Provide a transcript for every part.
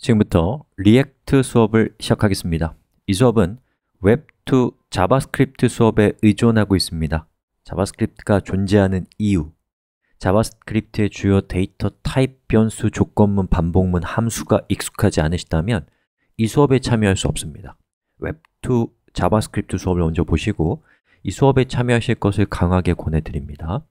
지금부터 리액트 수업을 시작하겠습니다. 이 수업은 웹2 자바스크립트 수업에 의존하고 있습니다. 자바스크립트가 존재하는 이유 자바스크립트의 주요 데이터 타입 변수, 조건문, 반복문, 함수가 익숙하지 않으시다면 이 수업에 참여할 수 없습니다. 웹2 자바스크립트 수업을 먼저 보시고 이 수업에 참여하실 것을 강하게 권해드립니다.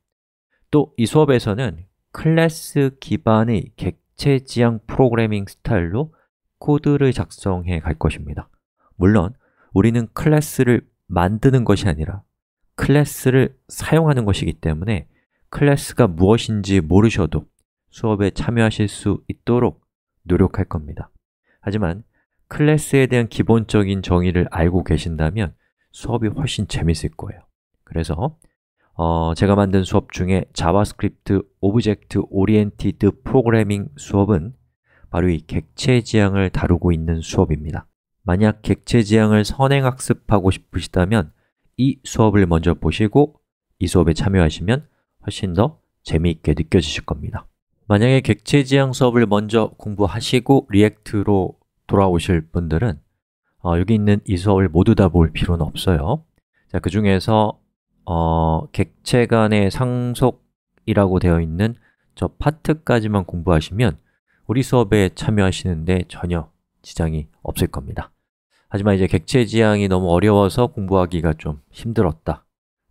또 이 수업에서는 클래스 기반의 객 자체 지향 프로그래밍 스타일로 코드를 작성해 갈 것입니다 물론 우리는 클래스를 만드는 것이 아니라 클래스를 사용하는 것이기 때문에 클래스가 무엇인지 모르셔도 수업에 참여하실 수 있도록 노력할 겁니다 하지만 클래스에 대한 기본적인 정의를 알고 계신다면 수업이 훨씬 재밌을 거예요 그래서 어, 제가 만든 수업 중에 자바스크립트 오브젝트 오리엔티드 프로그래밍 수업은 바로 이 객체 지향을 다루고 있는 수업입니다 만약 객체 지향을 선행학습하고 싶으시다면 이 수업을 먼저 보시고 이 수업에 참여하시면 훨씬 더 재미있게 느껴지실 겁니다 만약에 객체 지향 수업을 먼저 공부하시고 리액트로 돌아오실 분들은 어, 여기 있는 이 수업을 모두 다 볼 필요는 없어요 자, 그 중에서 어, 객체 간의 상속이라고 되어 있는 저 파트까지만 공부하시면 우리 수업에 참여하시는데 전혀 지장이 없을 겁니다 하지만 이제 객체 지향이 너무 어려워서 공부하기가 좀 힘들었다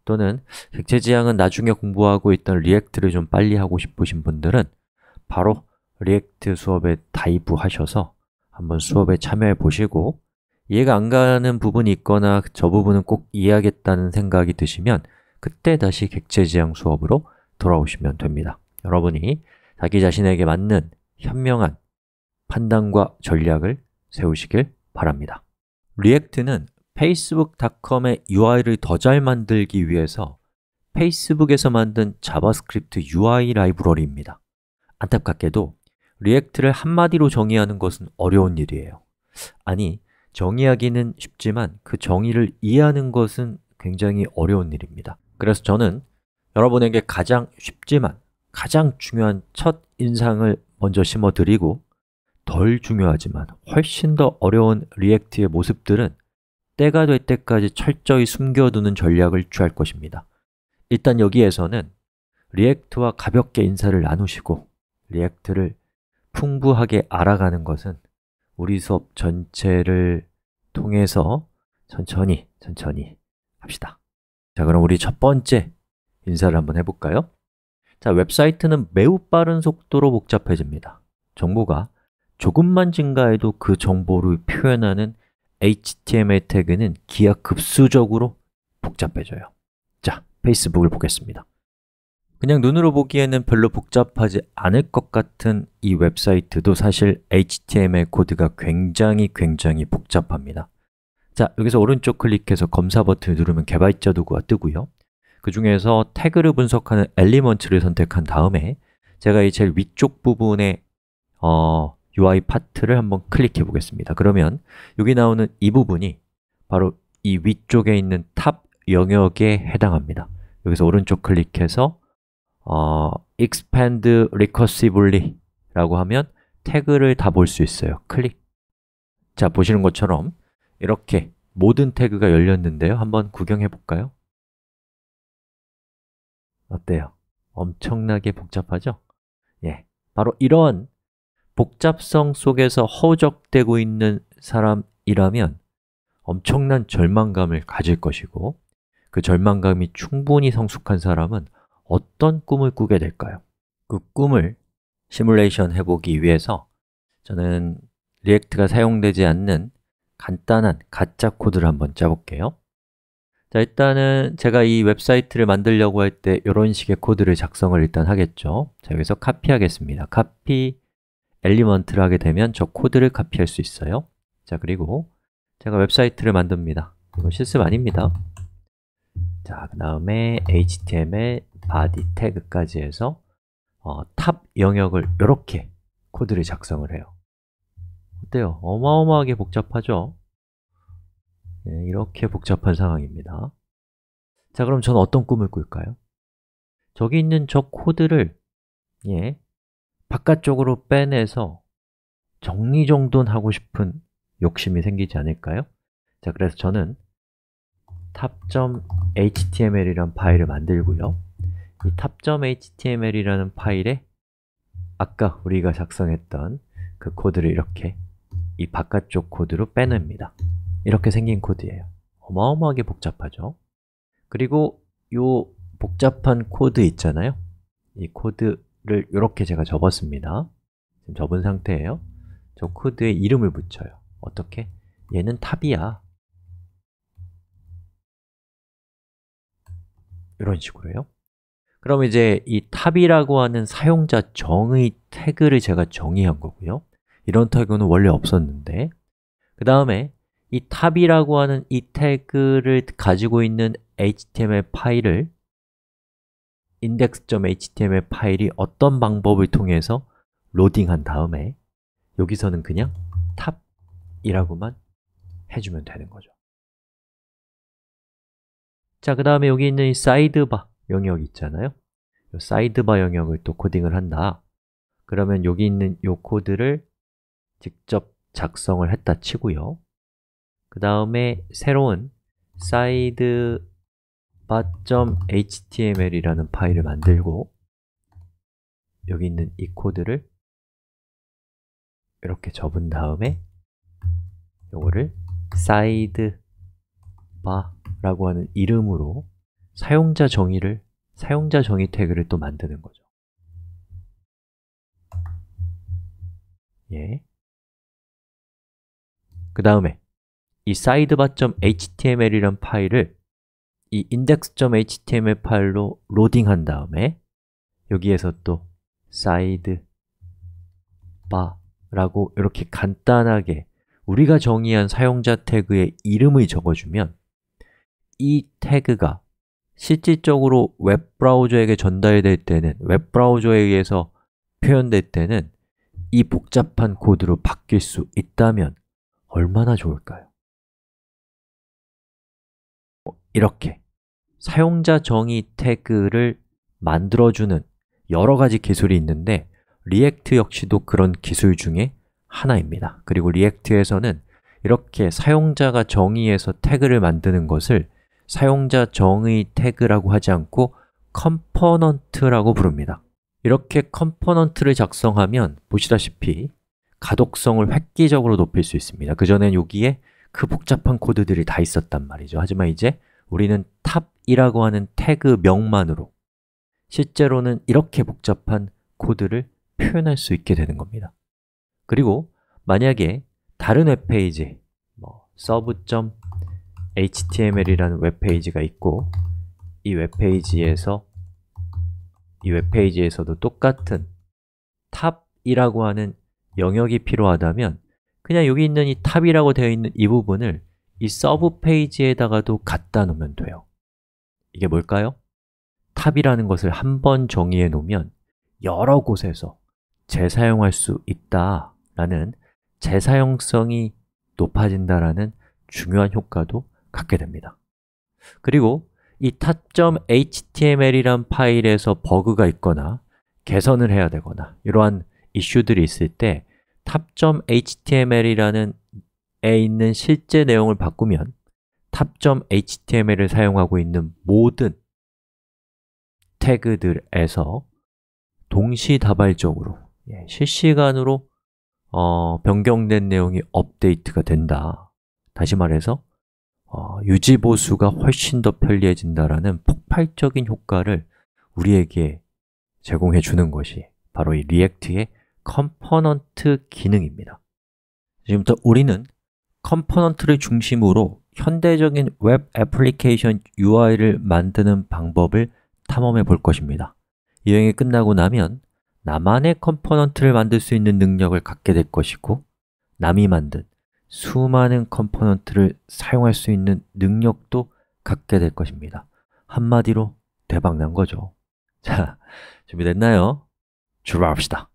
또는 객체 지향은 나중에 공부하고 있던 리액트를 좀 빨리 하고 싶으신 분들은 바로 리액트 수업에 다이브하셔서 한번 수업에 참여해 보시고 이해가 안 가는 부분이 있거나 저 부분은 꼭 이해하겠다는 생각이 드시면 그때 다시 객체지향 수업으로 돌아오시면 됩니다 여러분이 자기 자신에게 맞는 현명한 판단과 전략을 세우시길 바랍니다 리액트는 facebook.com의 UI를 더 잘 만들기 위해서 페이스북에서 만든 자바스크립트 UI 라이브러리입니다 안타깝게도 리액트를 한마디로 정의하는 것은 어려운 일이에요 아니, 정의하기는 쉽지만 그 정의를 이해하는 것은 굉장히 어려운 일입니다 그래서 저는 여러분에게 가장 쉽지만 가장 중요한 첫 인상을 먼저 심어드리고 덜 중요하지만 훨씬 더 어려운 리액트의 모습들은 때가 될 때까지 철저히 숨겨두는 전략을 취할 것입니다 일단 여기에서는 리액트와 가볍게 인사를 나누시고 리액트를 풍부하게 알아가는 것은 우리 수업 전체를 통해서 천천히 천천히 합시다 자 그럼 우리 첫 번째 인사를 한번 해볼까요? 자 웹사이트는 매우 빠른 속도로 복잡해집니다 정보가 조금만 증가해도 그 정보를 표현하는 HTML 태그는 기하급수적으로 복잡해져요 자, 페이스북을 보겠습니다 그냥 눈으로 보기에는 별로 복잡하지 않을 것 같은 이 웹사이트도 사실 HTML 코드가 굉장히 굉장히 복잡합니다 자, 여기서 오른쪽 클릭해서 검사 버튼을 누르면 개발자 도구가 뜨고요 그 중에서 태그를 분석하는 엘리먼트를 선택한 다음에 제가 이 제일 위쪽 부분에 어, UI 파트를 한번 클릭해 보겠습니다 그러면 여기 나오는 이 부분이 바로 이 위쪽에 있는 탑 영역에 해당합니다 여기서 오른쪽 클릭해서 어, expand recursively 라고 하면 태그를 다 볼 수 있어요 클릭 자, 보시는 것처럼 이렇게 모든 태그가 열렸는데요 한번 구경해 볼까요? 어때요? 엄청나게 복잡하죠? 예, 바로 이런 복잡성 속에서 허우적대고 있는 사람이라면 엄청난 절망감을 가질 것이고 그 절망감이 충분히 성숙한 사람은 어떤 꿈을 꾸게 될까요? 그 꿈을 시뮬레이션 해보기 위해서 저는 리액트가 사용되지 않는 간단한 가짜 코드를 한번 짜볼게요 자, 일단은 제가 이 웹사이트를 만들려고 할 때 이런 식의 코드를 작성을 일단 하겠죠 자, 여기서 카피하겠습니다 카피 엘리먼트를 하게 되면 저 코드를 카피할 수 있어요 자, 그리고 제가 웹사이트를 만듭니다 이거 실습 아닙니다 자, 그 다음에 html body 태그까지 해서 어, 탑 영역을 이렇게 코드를 작성을 해요 어때요? 어마어마하게 복잡하죠? 네, 이렇게 복잡한 상황입니다 자, 그럼 저는 어떤 꿈을 꿀까요? 저기 있는 저 코드를 예, 바깥쪽으로 빼내서 정리정돈하고 싶은 욕심이 생기지 않을까요? 자, 그래서 저는 탑.html이란 파일을 만들고요. 이 탑.html이라는 파일에 아까 우리가 작성했던 그 코드를 이렇게 이 바깥쪽 코드로 빼냅니다. 이렇게 생긴 코드예요. 어마어마하게 복잡하죠? 그리고 이 복잡한 코드 있잖아요. 이 코드를 이렇게 제가 접었습니다. 지금 접은 상태예요. 저 코드에 이름을 붙여요. 어떻게? 얘는 탑이야. 이런 식으로요 그럼 이제 이 탑이라고 하는 사용자 정의 태그를 제가 정의한 거고요 이런 태그는 원래 없었는데 그 다음에 이 탑이라고 하는 이 태그를 가지고 있는 html 파일을 index.html 파일이 어떤 방법을 통해서 로딩한 다음에 여기서는 그냥 탑이라고만 해주면 되는 거죠 자, 그 다음에 여기 있는 이 사이드바 영역 있잖아요 이 사이드바 영역을 또 코딩을 한다 그러면 여기 있는 이 코드를 직접 작성을 했다 치고요 그 다음에 새로운 s i d e b a h t m l 이라는 파일을 만들고 여기 있는 이 코드를 이렇게 접은 다음에 이거를 s i d e b a 라고 하는 이름으로 사용자 정의를 사용자 정의 태그를 또 만드는 거죠. 예. 그 다음에 이 sidebar.html이란 파일을 이 index.html 파일로 로딩한 다음에 여기에서 또 sidebar라고 이렇게 간단하게 우리가 정의한 사용자 태그의 이름을 적어주면 이 태그가 실질적으로 웹브라우저에게 전달될 때는 웹브라우저에 의해서 표현될 때는 이 복잡한 코드로 바뀔 수 있다면 얼마나 좋을까요? 어, 이렇게 사용자 정의 태그를 만들어주는 여러 가지 기술이 있는데 리액트 역시도 그런 기술 중에 하나입니다 그리고 리액트에서는 이렇게 사용자가 정의해서 태그를 만드는 것을 사용자 정의 태그라고 하지 않고 컴포넌트라고 부릅니다 이렇게 컴포넌트를 작성하면 보시다시피 가독성을 획기적으로 높일 수 있습니다 그 전엔 여기에 그 복잡한 코드들이 다 있었단 말이죠 하지만 이제 우리는 탑이라고 하는 태그 명만으로 실제로는 이렇게 복잡한 코드를 표현할 수 있게 되는 겁니다 그리고 만약에 다른 웹페이지 뭐 서브 b html이라는 웹페이지가 있고 이 웹페이지에서 이 웹페이지에서도 똑같은 탑이라고 하는 영역이 필요하다면 그냥 여기 있는 이 탑이라고 되어 있는 이 부분을 이 서브 페이지에다가도 갖다 놓으면 돼요 이게 뭘까요? 탑이라는 것을 한번 정의해 놓으면 여러 곳에서 재사용할 수 있다라는 재사용성이 높아진다라는 중요한 효과도 갖게 됩니다 그리고 이 타점 html이란 파일에서 버그가 있거나 개선을 해야 되거나 이러한 이슈들이 있을 때 탑점 html이라는 에 있는 실제 내용을 바꾸면 탑점 html을 사용하고 있는 모든 태그들에서 동시다발적으로 예, 실시간으로 어, 변경된 내용이 업데이트가 된다 다시 말해서 어, 유지보수가 훨씬 더 편리해진다라는 폭발적인 효과를 우리에게 제공해 주는 것이 바로 이 리액트의 컴포넌트 기능입니다 지금부터 우리는 컴포넌트를 중심으로 현대적인 웹 애플리케이션 UI를 만드는 방법을 탐험해 볼 것입니다 여행이 끝나고 나면 나만의 컴포넌트를 만들 수 있는 능력을 갖게 될 것이고 남이 만든 수많은 컴포넌트를 사용할 수 있는 능력도 갖게 될 것입니다. 한마디로 대박난 거죠. 자, 준비됐나요? 출발합시다.